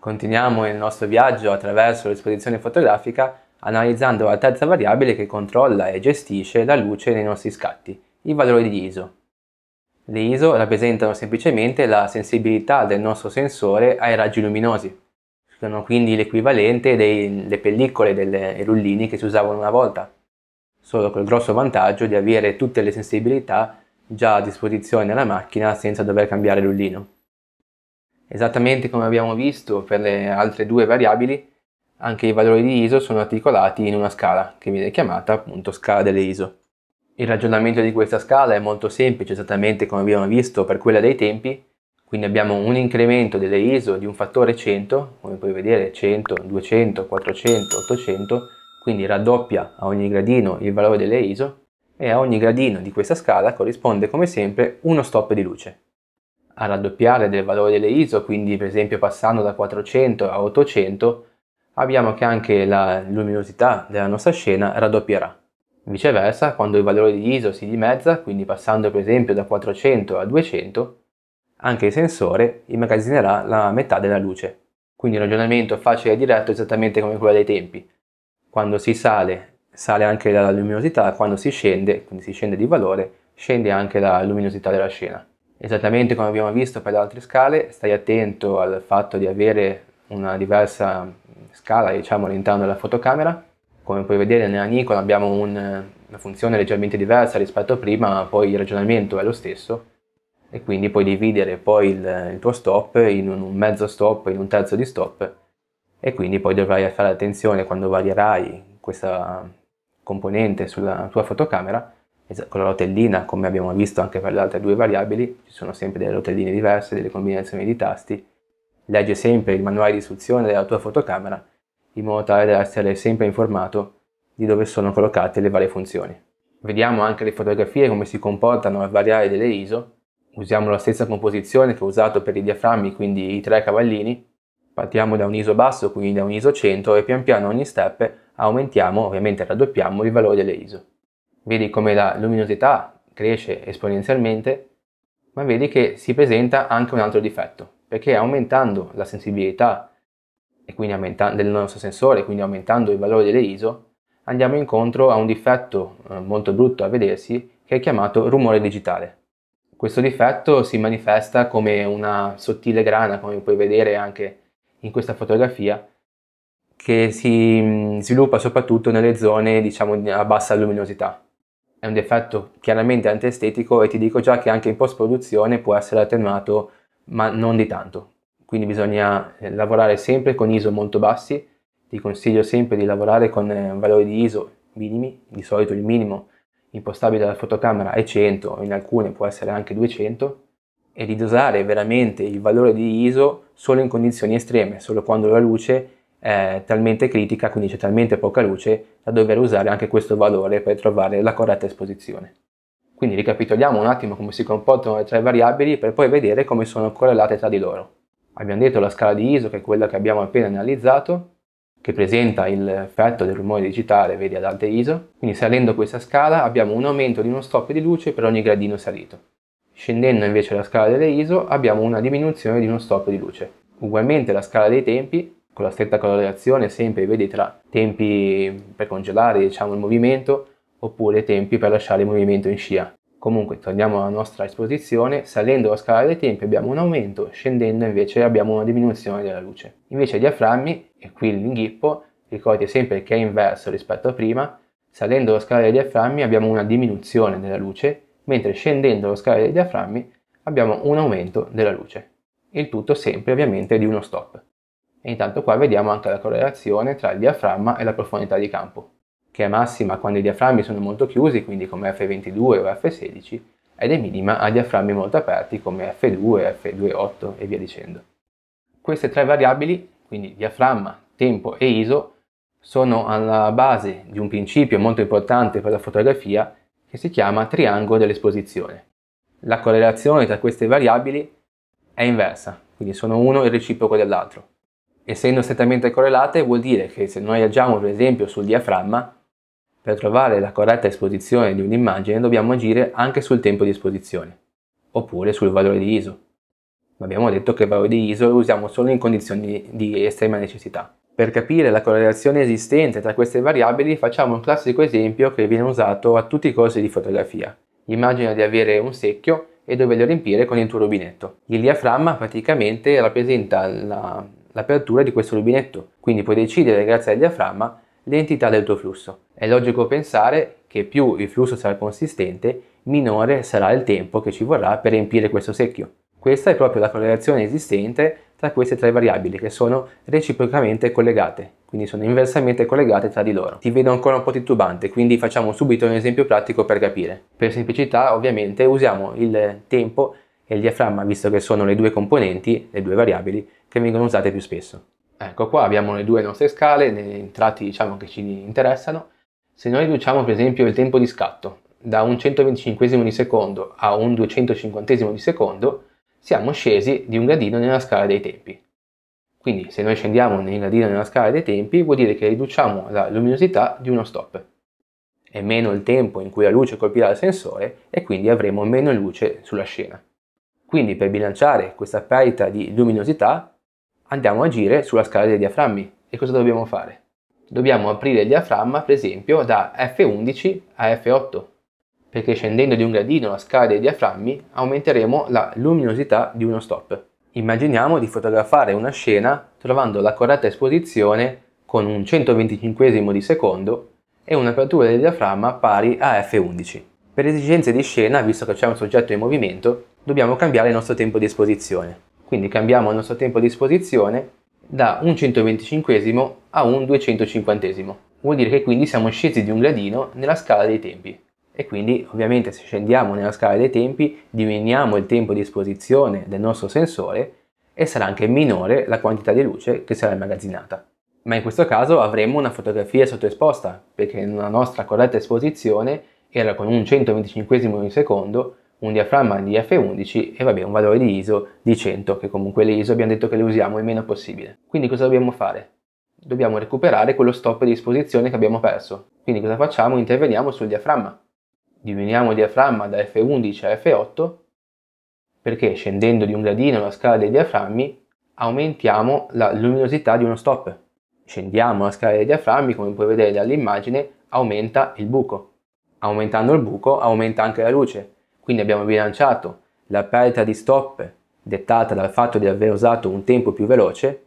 Continuiamo il nostro viaggio attraverso l'esposizione fotografica analizzando la terza variabile che controlla e gestisce la luce nei nostri scatti, i valori di ISO. Le ISO rappresentano semplicemente la sensibilità del nostro sensore ai raggi luminosi. Sono quindi l'equivalente delle pellicole dei rullini che si usavano una volta, solo col grosso vantaggio di avere tutte le sensibilità già a disposizione alla macchina senza dover cambiare rullino. Esattamente come abbiamo visto per le altre due variabili, anche i valori di ISO sono articolati in una scala, che viene chiamata appunto scala delle ISO. Il ragionamento di questa scala è molto semplice, esattamente come abbiamo visto per quella dei tempi, quindi abbiamo un incremento delle ISO di un fattore 100, come puoi vedere 100, 200, 400, 800, quindi raddoppia a ogni gradino il valore delle ISO e a ogni gradino di questa scala corrisponde come sempre uno stop di luce a raddoppiare del valore delle ISO, quindi per esempio passando da 400 a 800, abbiamo che anche la luminosità della nostra scena raddoppierà. Viceversa, quando il valore di ISO si dimezza, quindi passando per esempio da 400 a 200, anche il sensore immagazzinerà la metà della luce. Quindi un ragionamento facile e diretto esattamente come quello dei tempi. Quando si sale, sale anche la luminosità, quando si scende, quindi si scende di valore, scende anche la luminosità della scena. Esattamente come abbiamo visto per le altre scale, stai attento al fatto di avere una diversa mm, scala diciamo, all'interno della fotocamera. Come puoi vedere nella Nikon abbiamo un, una funzione leggermente diversa rispetto a prima, ma poi il ragionamento è lo stesso e quindi puoi dividere poi il, il tuo stop in un, un mezzo stop, in un terzo di stop e quindi poi dovrai fare attenzione quando varierai questa componente sulla tua fotocamera con la rotellina, come abbiamo visto anche per le altre due variabili, ci sono sempre delle rotelline diverse, delle combinazioni di tasti, legge sempre il manuale di istruzione della tua fotocamera in modo tale da essere sempre informato di dove sono collocate le varie funzioni. Vediamo anche le fotografie come si comportano al variare delle ISO, usiamo la stessa composizione che ho usato per i diaframmi, quindi i tre cavallini, partiamo da un ISO basso, quindi da un ISO 100 e pian piano ogni step aumentiamo, ovviamente raddoppiamo il valore delle ISO vedi come la luminosità cresce esponenzialmente, ma vedi che si presenta anche un altro difetto, perché aumentando la sensibilità e quindi aumentando, del nostro sensore, quindi aumentando il valore delle ISO, andiamo incontro a un difetto eh, molto brutto a vedersi che è chiamato rumore digitale. Questo difetto si manifesta come una sottile grana, come puoi vedere anche in questa fotografia, che si mm, sviluppa soprattutto nelle zone diciamo, a bassa luminosità è un difetto chiaramente antiestetico e ti dico già che anche in post-produzione può essere attenuato, ma non di tanto. Quindi bisogna eh, lavorare sempre con ISO molto bassi, ti consiglio sempre di lavorare con eh, valori di ISO minimi, di solito il minimo impostabile dalla fotocamera è 100, in alcune può essere anche 200, e di dosare veramente il valore di ISO solo in condizioni estreme, solo quando la luce è è talmente critica, quindi c'è talmente poca luce, da dover usare anche questo valore per trovare la corretta esposizione. Quindi ricapitoliamo un attimo come si comportano le tre variabili per poi vedere come sono correlate tra di loro. Abbiamo detto la scala di ISO, che è quella che abbiamo appena analizzato, che presenta l'effetto del rumore digitale, vedi ad alte ISO. Quindi salendo questa scala abbiamo un aumento di uno stop di luce per ogni gradino salito. Scendendo invece la scala delle ISO abbiamo una diminuzione di uno stop di luce. Ugualmente la scala dei tempi con la stretta correlazione sempre vedi tra tempi per congelare diciamo, il movimento oppure tempi per lasciare il movimento in scia. Comunque torniamo alla nostra esposizione, salendo la scala dei tempi abbiamo un aumento, scendendo invece abbiamo una diminuzione della luce. Invece i diaframmi, e qui l'inghippo, ricordi sempre che è inverso rispetto a prima, salendo la scala dei diaframmi abbiamo una diminuzione della luce, mentre scendendo la scala dei diaframmi abbiamo un aumento della luce. Il tutto sempre ovviamente di uno stop e intanto qua vediamo anche la correlazione tra il diaframma e la profondità di campo, che è massima quando i diaframmi sono molto chiusi, quindi come F22 o F16, ed è minima a diaframmi molto aperti come F2, F2.8 e via dicendo. Queste tre variabili, quindi diaframma, tempo e ISO, sono alla base di un principio molto importante per la fotografia che si chiama triangolo dell'esposizione. La correlazione tra queste variabili è inversa, quindi sono uno il reciproco dell'altro essendo strettamente correlate vuol dire che se noi agiamo per esempio sul diaframma, per trovare la corretta esposizione di un'immagine dobbiamo agire anche sul tempo di esposizione, oppure sul valore di ISO. Ma abbiamo detto che il valore di ISO lo usiamo solo in condizioni di estrema necessità. Per capire la correlazione esistente tra queste variabili facciamo un classico esempio che viene usato a tutti i corsi di fotografia. Immagina di avere un secchio e doverlo riempire con il tuo rubinetto. Il diaframma praticamente rappresenta la, l'apertura di questo rubinetto, quindi puoi decidere grazie al diaframma l'entità del tuo flusso. È logico pensare che più il flusso sarà consistente, minore sarà il tempo che ci vorrà per riempire questo secchio. Questa è proprio la correlazione esistente tra queste tre variabili che sono reciprocamente collegate, quindi sono inversamente collegate tra di loro. Ti vedo ancora un po' titubante, quindi facciamo subito un esempio pratico per capire. Per semplicità ovviamente usiamo il tempo e il diaframma visto che sono le due componenti, le due variabili, che vengono usate più spesso. Ecco qua abbiamo le due nostre scale, nei tratti diciamo che ci interessano. Se noi riduciamo per esempio il tempo di scatto da un 125 di secondo a un 250 di secondo, siamo scesi di un gradino nella scala dei tempi. Quindi se noi scendiamo nel gradino nella scala dei tempi vuol dire che riduciamo la luminosità di uno stop. È meno il tempo in cui la luce colpirà il sensore e quindi avremo meno luce sulla scena. Quindi per bilanciare questa perdita di luminosità andiamo a agire sulla scala dei diaframmi. E cosa dobbiamo fare? Dobbiamo aprire il diaframma per esempio da F11 a F8 perché scendendo di un gradino la scala dei diaframmi aumenteremo la luminosità di uno stop. Immaginiamo di fotografare una scena trovando la corretta esposizione con un 125 di secondo e un'apertura del diaframma pari a f11. Per esigenze di scena, visto che c'è un soggetto in movimento, dobbiamo cambiare il nostro tempo di esposizione. Quindi cambiamo il nostro tempo di esposizione da un 125 a un 250. Vuol dire che quindi siamo scesi di un gradino nella scala dei tempi. E quindi ovviamente se scendiamo nella scala dei tempi diminuiamo il tempo di esposizione del nostro sensore e sarà anche minore la quantità di luce che sarà immagazzinata. Ma in questo caso avremo una fotografia sottoesposta perché la nostra corretta esposizione era con un 125 di secondo un diaframma di f11 e vabbè un valore di ISO di 100 che comunque le ISO abbiamo detto che le usiamo il meno possibile. Quindi cosa dobbiamo fare? Dobbiamo recuperare quello stop di esposizione che abbiamo perso. Quindi cosa facciamo? Interveniamo sul diaframma. Diminuiamo il diaframma da f11 a f8 perché scendendo di un gradino la scala dei diaframmi aumentiamo la luminosità di uno stop. Scendiamo la scala dei diaframmi, come puoi vedere dall'immagine, aumenta il buco. Aumentando il buco aumenta anche la luce quindi abbiamo bilanciato la perdita di stop dettata dal fatto di aver usato un tempo più veloce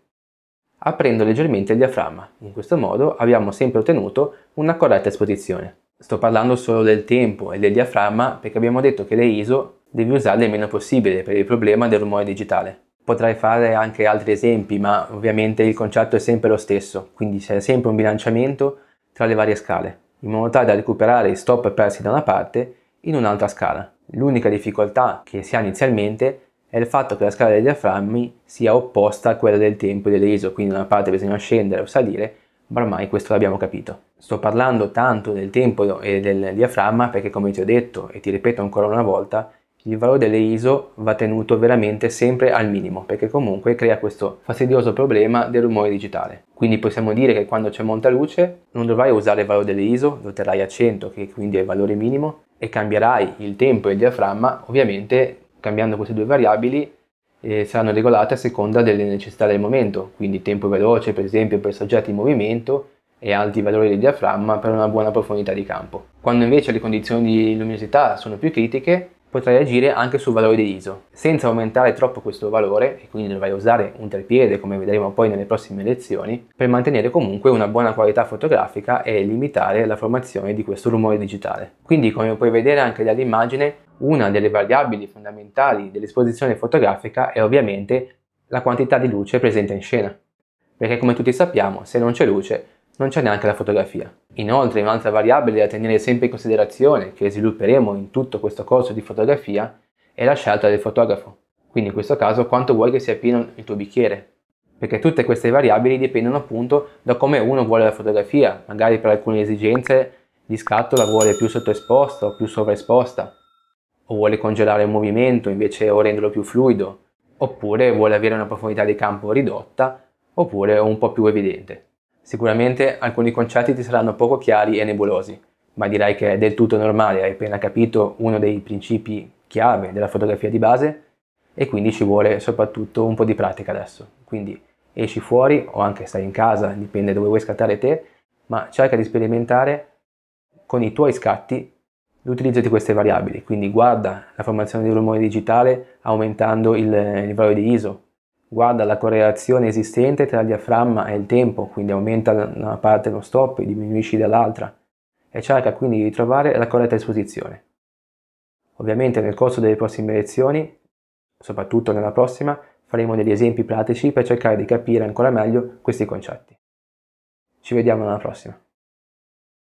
aprendo leggermente il diaframma. In questo modo abbiamo sempre ottenuto una corretta esposizione. Sto parlando solo del tempo e del diaframma perché abbiamo detto che le ISO devi usarle il meno possibile per il problema del rumore digitale. Potrei fare anche altri esempi, ma ovviamente il concetto è sempre lo stesso, quindi c'è sempre un bilanciamento tra le varie scale, in modo tale da recuperare i stop persi da una parte in un'altra scala. L'unica difficoltà che si ha inizialmente è il fatto che la scala dei diaframmi sia opposta a quella del tempo e dell'ISO, quindi da una parte bisogna scendere o salire, ma ormai questo l'abbiamo capito. Sto parlando tanto del tempo e del diaframma perché come ti ho detto e ti ripeto ancora una volta, il valore delle ISO va tenuto veramente sempre al minimo perché comunque crea questo fastidioso problema del rumore digitale. Quindi possiamo dire che quando c'è molta luce non dovrai usare il valore delle ISO, lo terrai a 100 che quindi è il valore minimo e cambierai il tempo e il diaframma, ovviamente cambiando queste due variabili eh, saranno regolate a seconda delle necessità del momento, quindi tempo veloce per esempio per soggetti in movimento e alti valori del diaframma per una buona profondità di campo. Quando invece le condizioni di luminosità sono più critiche, potrai agire anche sul valore di ISO. Senza aumentare troppo questo valore, e quindi dovrai usare un treppiede come vedremo poi nelle prossime lezioni, per mantenere comunque una buona qualità fotografica e limitare la formazione di questo rumore digitale. Quindi come puoi vedere anche dall'immagine, una delle variabili fondamentali dell'esposizione fotografica è ovviamente la quantità di luce presente in scena. Perché come tutti sappiamo, se non c'è luce, non c'è neanche la fotografia. Inoltre un'altra variabile da tenere sempre in considerazione, che svilupperemo in tutto questo corso di fotografia, è la scelta del fotografo. Quindi in questo caso quanto vuoi che sia pieno il tuo bicchiere, perché tutte queste variabili dipendono appunto da come uno vuole la fotografia, magari per alcune esigenze di scatto la vuole più sottoesposta o più sovraesposta, o vuole congelare il movimento invece o renderlo più fluido, oppure vuole avere una profondità di campo ridotta, oppure un po' più evidente. Sicuramente alcuni concetti ti saranno poco chiari e nebulosi, ma direi che è del tutto normale, hai appena capito uno dei principi chiave della fotografia di base e quindi ci vuole soprattutto un po' di pratica adesso. Quindi esci fuori o anche stai in casa, dipende dove vuoi scattare te, ma cerca di sperimentare con i tuoi scatti l'utilizzo di queste variabili, quindi guarda la formazione di rumore digitale aumentando il, il valore di ISO, guarda la correlazione esistente tra il diaframma e il tempo, quindi aumenta da una parte lo stop e diminuisce dall'altra, e cerca quindi di trovare la corretta esposizione. Ovviamente nel corso delle prossime lezioni, soprattutto nella prossima, faremo degli esempi pratici per cercare di capire ancora meglio questi concetti. Ci vediamo alla prossima.